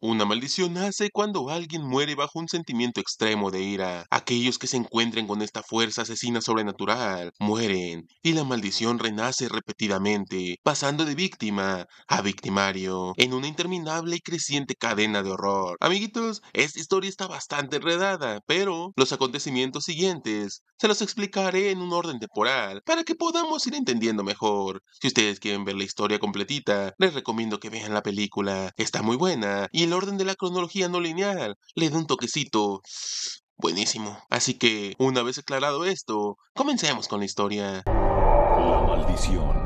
Una maldición nace cuando alguien muere bajo un sentimiento extremo de ira. Aquellos que se encuentren con esta fuerza asesina sobrenatural mueren y la maldición renace repetidamente, pasando de víctima a victimario en una interminable y creciente cadena de horror. Amiguitos, esta historia está bastante enredada, pero los acontecimientos siguientes se los explicaré en un orden temporal para que podamos ir entendiendo mejor. Si ustedes quieren ver la historia completita, les recomiendo que vean la película. Está muy buena y el orden de la cronología no lineal le da un toquecito buenísimo. Así que, una vez aclarado esto, comencemos con la historia. La maldición.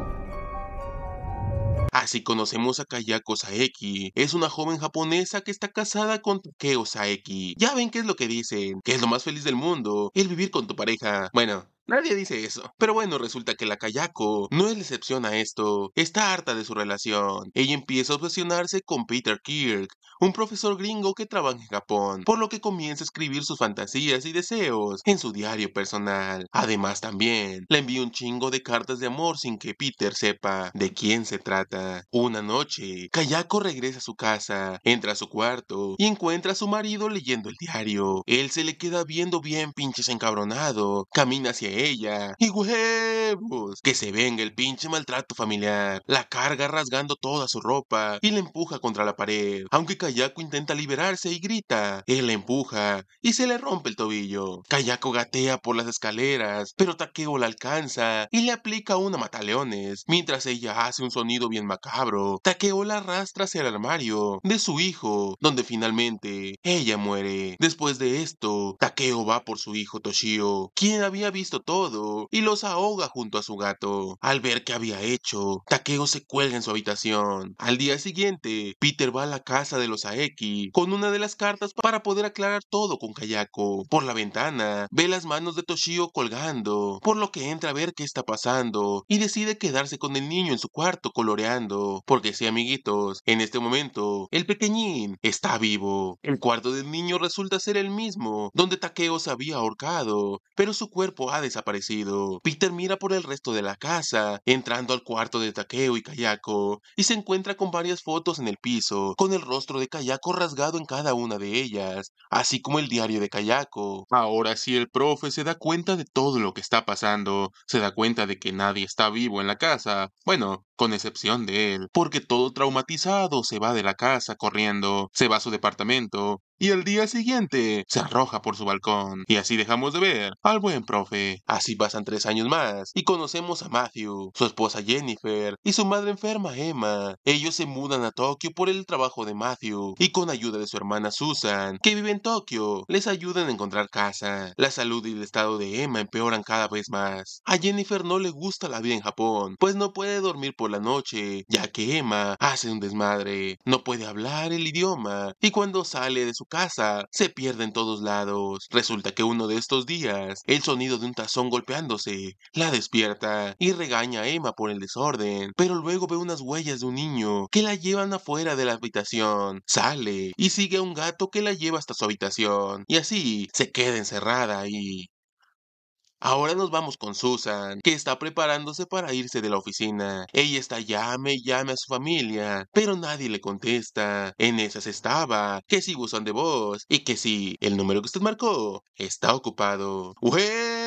Así conocemos a Kayako Saeki. Es una joven japonesa que está casada con Takeo Saeki. Ya ven qué es lo que dicen, que es lo más feliz del mundo, el vivir con tu pareja. Bueno, Nadie dice eso. Pero bueno, resulta que la Kayako no es la excepción a esto. Está harta de su relación. Ella empieza a obsesionarse con Peter Kirk, un profesor gringo que trabaja en Japón, por lo que comienza a escribir sus fantasías y deseos en su diario personal. Además también, le envía un chingo de cartas de amor sin que Peter sepa de quién se trata. Una noche, Kayako regresa a su casa, entra a su cuarto y encuentra a su marido leyendo el diario. Él se le queda viendo bien pinches encabronado, camina hacia él ella. ¡Y huevos! Que se venga el pinche maltrato familiar. La carga rasgando toda su ropa y la empuja contra la pared. Aunque Kayako intenta liberarse y grita, él la empuja y se le rompe el tobillo. Kayako gatea por las escaleras, pero Takeo la alcanza y le aplica una mataleones, mientras ella hace un sonido bien macabro. Takeo la arrastra hacia el armario de su hijo, donde finalmente ella muere. Después de esto, Takeo va por su hijo Toshio, quien había visto todo y los ahoga junto a su gato. Al ver qué había hecho, Takeo se cuelga en su habitación. Al día siguiente, Peter va a la casa de los Aeki con una de las cartas para poder aclarar todo con Kayako. Por la ventana, ve las manos de Toshio colgando, por lo que entra a ver qué está pasando y decide quedarse con el niño en su cuarto coloreando, porque si amiguitos, en este momento, el pequeñín está vivo. El cuarto del niño resulta ser el mismo, donde Takeo se había ahorcado, pero su cuerpo ha desaparecido. Peter mira por el resto de la casa, entrando al cuarto de Takeo y Kayako, y se encuentra con varias fotos en el piso, con el rostro de Kayako rasgado en cada una de ellas, así como el diario de Kayako. Ahora sí el profe se da cuenta de todo lo que está pasando, se da cuenta de que nadie está vivo en la casa. Bueno, con excepción de él, porque todo traumatizado se va de la casa corriendo, se va a su departamento, y al día siguiente se arroja por su balcón. Y así dejamos de ver al buen profe. Así pasan tres años más y conocemos a Matthew, su esposa Jennifer y su madre enferma Emma. Ellos se mudan a Tokio por el trabajo de Matthew y con ayuda de su hermana Susan, que vive en Tokio, les ayudan a encontrar casa. La salud y el estado de Emma empeoran cada vez más. A Jennifer no le gusta la vida en Japón, pues no puede dormir por la noche, ya que Emma hace un desmadre, no puede hablar el idioma y cuando sale de su casa se pierde en todos lados. Resulta que uno de estos días el sonido de un tazón golpeándose la despierta y regaña a Emma por el desorden, pero luego ve unas huellas de un niño que la llevan afuera de la habitación, sale y sigue a un gato que la lleva hasta su habitación y así se queda encerrada y Ahora nos vamos con Susan, que está preparándose para irse de la oficina. Ella está llame y llame a su familia, pero nadie le contesta. En esas estaba, que si sí, de voz, y que si el número que usted marcó está ocupado. ¡Wee!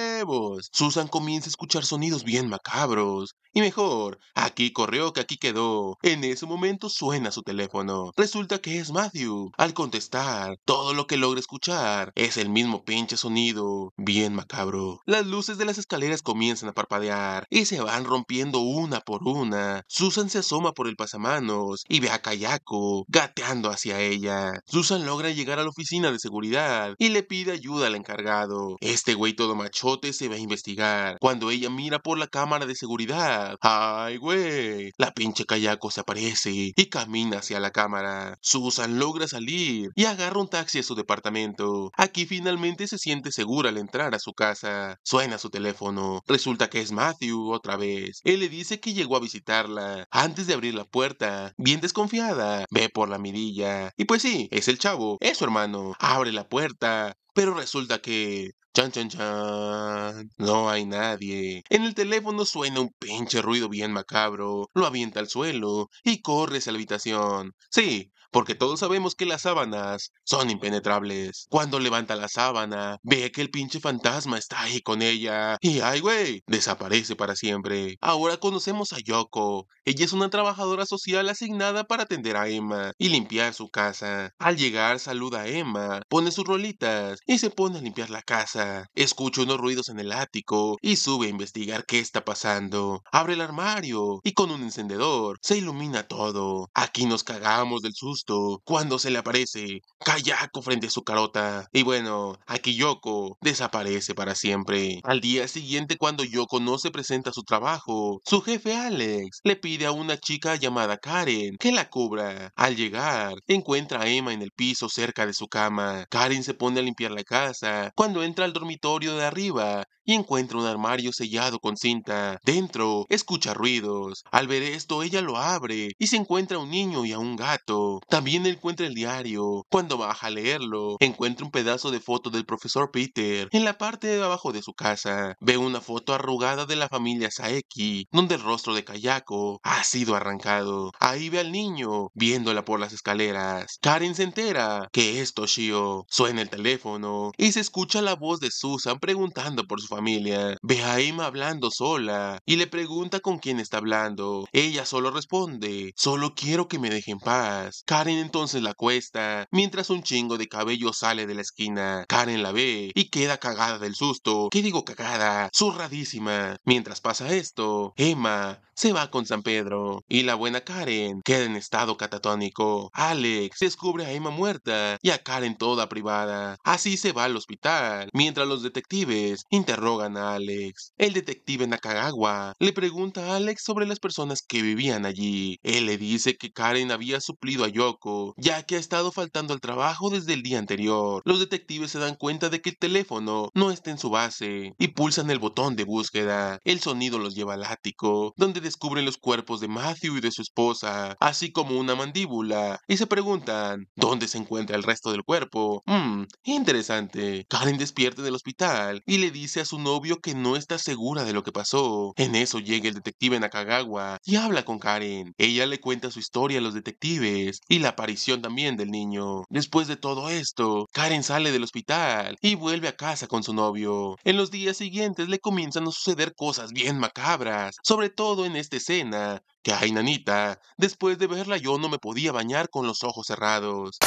Susan comienza a escuchar sonidos bien macabros. Y mejor, aquí corrió que aquí quedó. En ese momento suena su teléfono. Resulta que es Matthew. Al contestar, todo lo que logra escuchar es el mismo pinche sonido, bien macabro. Las luces de las escaleras comienzan a parpadear y se van rompiendo una por una. Susan se asoma por el pasamanos y ve a Kayako gateando hacia ella. Susan logra llegar a la oficina de seguridad y le pide ayuda al encargado. Este güey todo machote se va a investigar. Cuando ella mira por la cámara de seguridad, ¡ay, güey! La pinche Kayako se aparece y camina hacia la cámara. Susan logra salir y agarra un taxi a su departamento. Aquí finalmente se siente segura al entrar a su casa. Suena su teléfono. Resulta que es Matthew otra vez. Él le dice que llegó a visitarla. Antes de abrir la puerta, bien desconfiada, ve por la mirilla. Y pues sí, es el chavo, es su hermano. Abre la puerta, pero resulta que Chan, chan, chan. No hay nadie. En el teléfono suena un pinche ruido bien macabro. Lo avienta al suelo y corres a la habitación. Sí, porque todos sabemos que las sábanas son impenetrables. Cuando levanta la sábana, ve que el pinche fantasma está ahí con ella y ay güey, desaparece para siempre. Ahora conocemos a Yoko. Ella es una trabajadora social asignada para atender a Emma y limpiar su casa. Al llegar saluda a Emma, pone sus rolitas y se pone a limpiar la casa. Escucha unos ruidos en el ático y sube a investigar qué está pasando. Abre el armario y con un encendedor se ilumina todo. Aquí nos cagamos del susto cuando se le aparece Kayako frente a su carota. Y bueno, aquí Yoko desaparece para siempre. Al día siguiente, cuando Yoko no se presenta a su trabajo, su jefe Alex le pide a una chica llamada Karen que la cubra. Al llegar, encuentra a Emma en el piso cerca de su cama. Karen se pone a limpiar la casa cuando entra al dormitorio de arriba y encuentra un armario sellado con cinta. Dentro, escucha ruidos. Al ver esto, ella lo abre y se encuentra a un niño y a un gato. También encuentra el diario. Cuando baja a leerlo, encuentra un pedazo de foto del profesor Peter en la parte de abajo de su casa. Ve una foto arrugada de la familia Saeki, donde el rostro de Kayako ha sido arrancado. Ahí ve al niño, viéndola por las escaleras. Karen se entera que es Toshio. Suena el teléfono y se escucha la voz de Susan preguntando por su familia. Ve a Emma hablando sola y le pregunta con quién está hablando. Ella solo responde, solo quiero que me dejen en paz. Karen entonces la cuesta, mientras un chingo de cabello sale de la esquina. Karen la ve y queda cagada del susto. ¿Qué digo cagada? Surradísima. Mientras pasa esto, Emma se va con San Pedro y la buena Karen queda en estado catatónico. Alex descubre a Emma muerta y a Karen toda privada. Así se va al hospital, mientras los detectives interrogan a Alex. El detective Nakagawa le pregunta a Alex sobre las personas que vivían allí. Él le dice que Karen había suplido a Yoko, ya que ha estado faltando al trabajo desde el día anterior. Los detectives se dan cuenta de que el teléfono no está en su base y pulsan el botón de búsqueda. El sonido los lleva al ático, donde descubren los cuerpos de Matthew y de su esposa, así como una mandíbula, y se preguntan dónde se encuentra el resto del cuerpo. Mmm, interesante. Karen despierta del hospital y le dice a su su novio que no está segura de lo que pasó. En eso llega el detective Nakagawa y habla con Karen. Ella le cuenta su historia a los detectives y la aparición también del niño. Después de todo esto, Karen sale del hospital y vuelve a casa con su novio. En los días siguientes le comienzan a suceder cosas bien macabras, sobre todo en esta escena. Que ay, nanita, después de verla yo no me podía bañar con los ojos cerrados.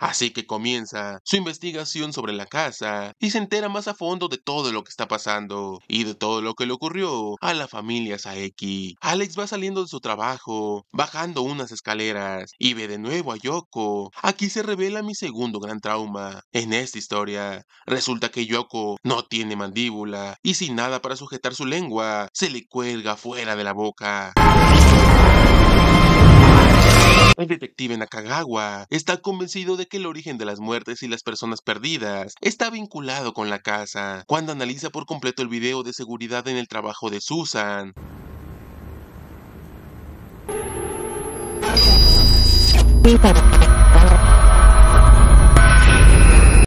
Así que comienza su investigación sobre la casa y se entera más a fondo de todo lo que está pasando y de todo lo que le ocurrió a la familia Saeki. Alex va saliendo de su trabajo, bajando unas escaleras y ve de nuevo a Yoko. Aquí se revela mi segundo gran trauma. En esta historia, resulta que Yoko no tiene mandíbula y sin nada para sujetar su lengua, se le cuelga fuera de la boca. El detective Nakagawa está convencido de que el origen de las muertes y las personas perdidas está vinculado con la casa, cuando analiza por completo el video de seguridad en el trabajo de Susan.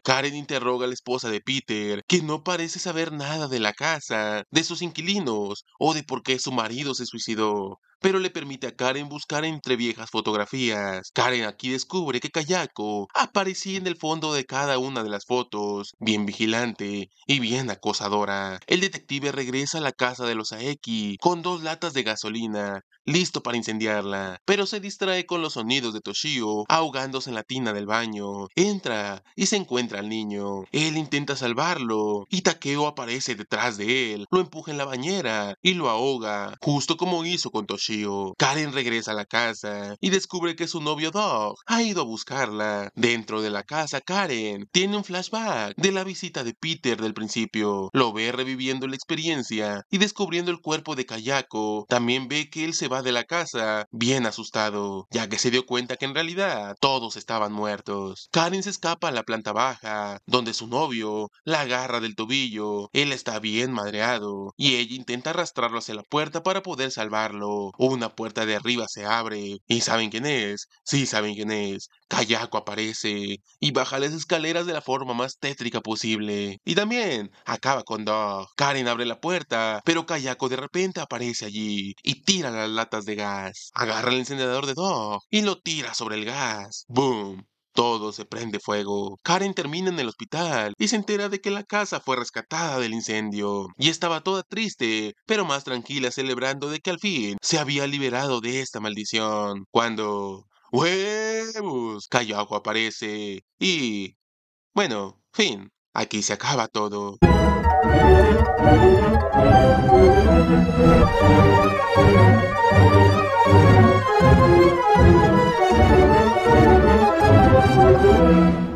Karen interroga a la esposa de Peter, que no parece saber nada de la casa, de sus inquilinos o de por qué su marido se suicidó pero le permite a Karen buscar entre viejas fotografías. Karen aquí descubre que Kayako aparecía en el fondo de cada una de las fotos, bien vigilante y bien acosadora. El detective regresa a la casa de los Aeki con dos latas de gasolina, listo para incendiarla, pero se distrae con los sonidos de Toshio ahogándose en la tina del baño. Entra y se encuentra al niño. Él intenta salvarlo y Takeo aparece detrás de él, lo empuja en la bañera y lo ahoga, justo como hizo con Toshio. Karen regresa a la casa y descubre que su novio Doug ha ido a buscarla. Dentro de la casa, Karen tiene un flashback de la visita de Peter del principio. Lo ve reviviendo la experiencia y descubriendo el cuerpo de Kayako. También ve que él se va de la casa bien asustado, ya que se dio cuenta que en realidad todos estaban muertos. Karen se escapa a la planta baja, donde su novio la agarra del tobillo. Él está bien madreado y ella intenta arrastrarlo hacia la puerta para poder salvarlo. Una puerta de arriba se abre y ¿saben quién es? Sí, ¿saben quién es? Kayako aparece y baja las escaleras de la forma más tétrica posible. Y también acaba con Dog. Karen abre la puerta, pero Kayako de repente aparece allí y tira las latas de gas. Agarra el encendedor de Dog y lo tira sobre el gas. ¡Boom! Todo se prende fuego. Karen termina en el hospital y se entera de que la casa fue rescatada del incendio. Y estaba toda triste, pero más tranquila celebrando de que al fin se había liberado de esta maldición. Cuando... ¡Huevos! agua aparece y... Bueno, fin. Aquí se acaba todo. Thank you.